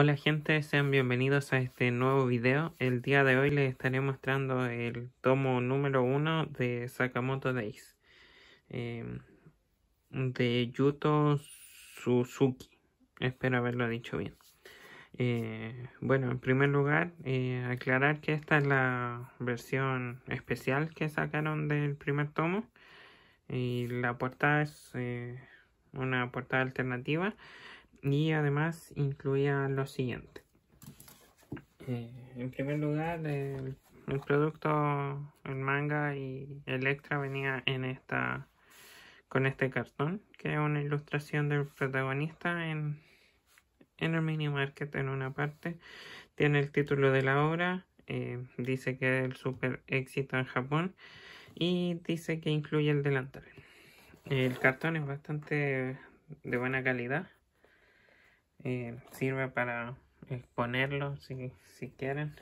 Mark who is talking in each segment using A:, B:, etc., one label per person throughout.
A: Hola gente, sean bienvenidos a este nuevo video. El día de hoy les estaré mostrando el tomo número uno de Sakamoto Days eh, de Yuto Suzuki. Espero haberlo dicho bien. Eh, bueno, en primer lugar, eh, aclarar que esta es la versión especial que sacaron del primer tomo y la portada es una portada alternativa y además incluía lo siguiente. Eh, en primer lugar, el, producto, el manga y el extra venía en esta con este cartón, que es una ilustración del protagonista en, en el mini market en una parte. Tiene el título de la obra, eh, dice que es el super éxito en Japón y dice que incluye el delantal. El cartón es bastante de buena calidad, eh, sirve para exponerlo si, quieren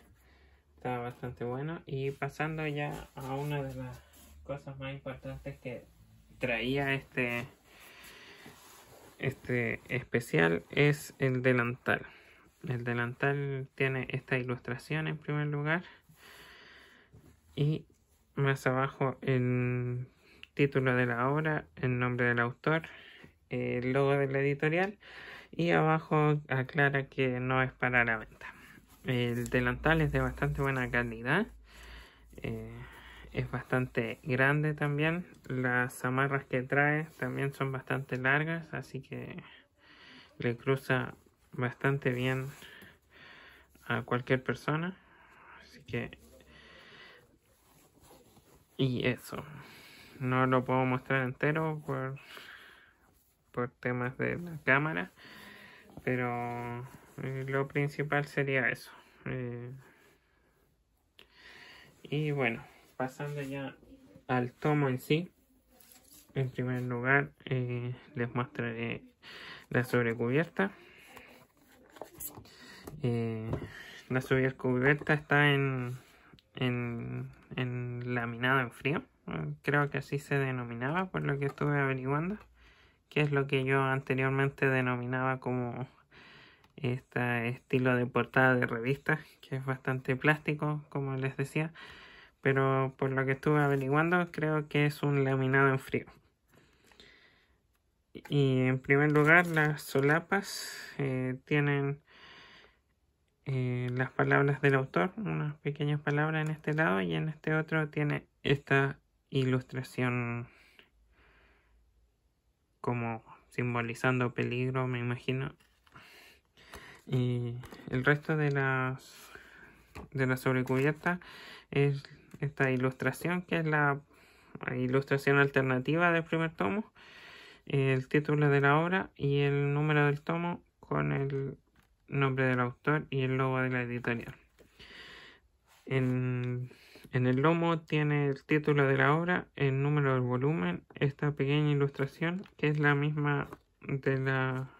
A: está bastante bueno y pasando ya a una de las cosas más importantes que traía este este especial es el delantal el delantal tiene esta ilustración en primer lugar y más abajo el título de la obra el nombre del autor el logo de la editorial y abajo aclara que no es para la venta. El delantal es de bastante buena calidad. Eh, es bastante grande también. Las amarras que trae también son bastante largas. Así que le cruza bastante bien a cualquier persona. Así que... Y eso. No lo puedo mostrar entero por, por temas de la cámara pero eh, lo principal sería eso. Eh. y bueno, pasando ya al tomo en sí. En primer lugar, eh, les mostraré la sobrecubierta. la sobrecubierta está en, en, en laminado en frío. Creo que así se denominaba, por lo que estuve averiguando que es lo que yo anteriormente denominaba como este estilo de portada de revista. que es bastante plástico, como les decía, pero por lo que estuve averiguando, creo que es un laminado en frío. Y en primer lugar, las solapas eh, tienen eh, las palabras del autor, unas pequeñas palabras en este lado y en este otro tiene esta ilustración como simbolizando peligro, me imagino. Y el resto de las de la sobrecubierta es esta ilustración que es la ilustración alternativa del primer tomo, el título de la obra y el número del tomo con el nombre del autor y el logo de la editorial. En el lomo tiene el título de la obra, el número del volumen, esta pequeña ilustración que es la misma de la,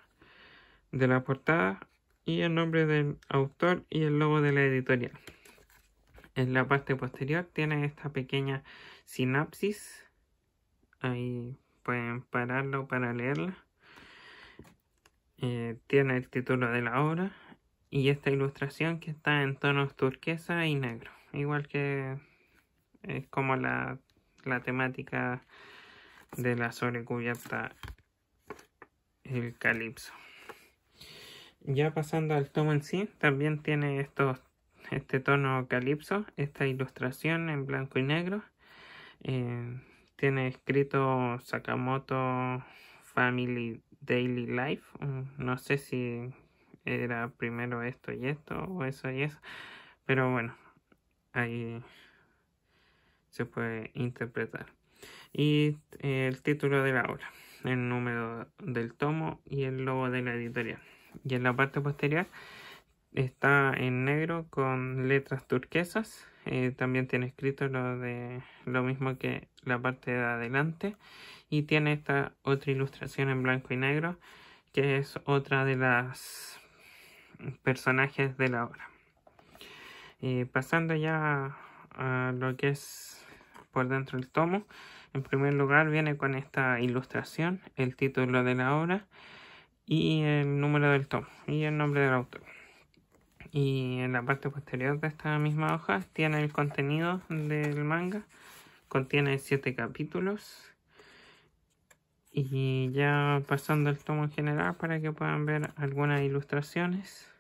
A: de la portada y el nombre del autor y el logo de la editorial. En la parte posterior tiene esta pequeña sinapsis. Ahí pueden pararlo para leerla. Eh, tiene el título de la obra y esta ilustración que está en tonos turquesa y negro igual que es como la, temática de la sobrecubierta el calipso ya pasando al tomo en sí también tiene estos este tono calipso esta ilustración en blanco y negro eh, tiene escrito Sakamoto Family Daily Life mm, no sé si era primero esto y esto o eso y eso pero bueno ahí se puede interpretar. Y el título de la obra, el número del tomo y el logo de la editorial. Y en la parte posterior está en negro con letras turquesas. Eh, también tiene escrito lo, de, lo mismo que la parte de adelante. Y tiene esta otra ilustración en blanco y negro, que es otra de las personajes de la obra. Eh, pasando ya a lo que es por dentro del tomo, en primer lugar viene con esta ilustración, el título de la obra y el número del tomo y el nombre del autor. Y en la parte posterior de esta misma hoja tiene el contenido del manga, contiene siete capítulos. Y ya pasando el tomo en general para que puedan ver algunas ilustraciones.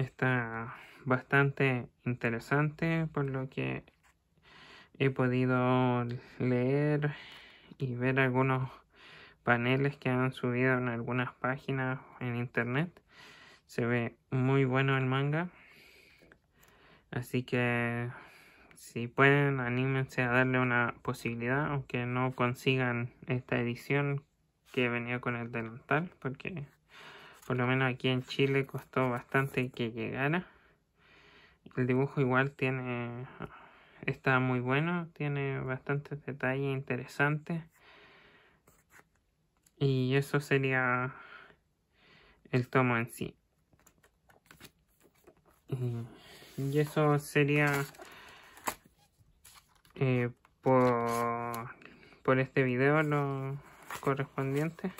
A: está bastante interesante por lo que he podido leer y ver algunos paneles que han subido en algunas páginas en internet. Se ve muy bueno el manga. Así que si pueden, anímense a darle una posibilidad, aunque no consigan esta edición que venía con el delantal, porque por lo menos aquí en Chile costó bastante que llegara. El dibujo igual tiene está muy bueno, tiene bastantes detalles interesantes. Y eso sería el tomo en sí. Y eso sería eh, por, por este video lo correspondiente.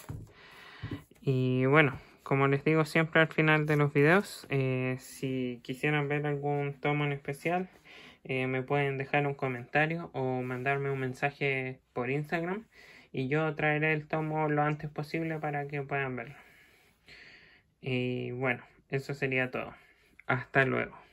A: Y bueno como les digo siempre al final de los videos, eh, si quisieran ver algún tomo en especial, eh, me pueden dejar un comentario o mandarme un mensaje por Instagram y yo traeré el tomo lo antes posible para que puedan verlo. Y bueno, eso sería todo. Hasta luego.